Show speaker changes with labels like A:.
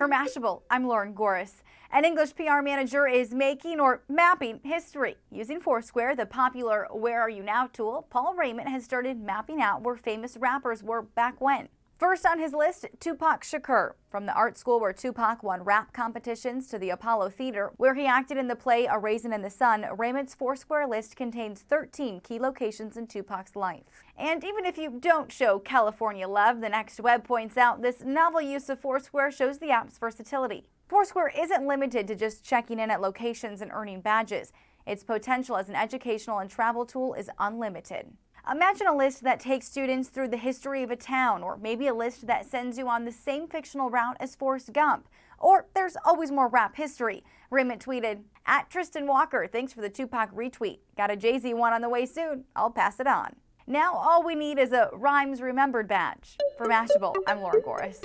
A: For Mashable, I'm Lauren Goris. An English PR manager is making or mapping history. Using Foursquare, the popular Where Are You Now tool, Paul Raymond has started mapping out where famous rappers were back when. First on his list, Tupac Shakur. From the art school where Tupac won rap competitions to the Apollo Theater, where he acted in the play A Raisin in the Sun, Raymond's Foursquare list contains 13 key locations in Tupac's life. And even if you don't show California love, the next web points out this novel use of Foursquare shows the app's versatility. Foursquare isn't limited to just checking in at locations and earning badges. Its potential as an educational and travel tool is unlimited. Imagine a list that takes students through the history of a town, or maybe a list that sends you on the same fictional route as Forrest Gump. Or there's always more rap history. Raymond tweeted, at Tristan Walker, thanks for the Tupac retweet. Got a Jay-Z one on the way soon. I'll pass it on. Now all we need is a Rhymes Remembered badge. For Mashable, I'm Laura Goris.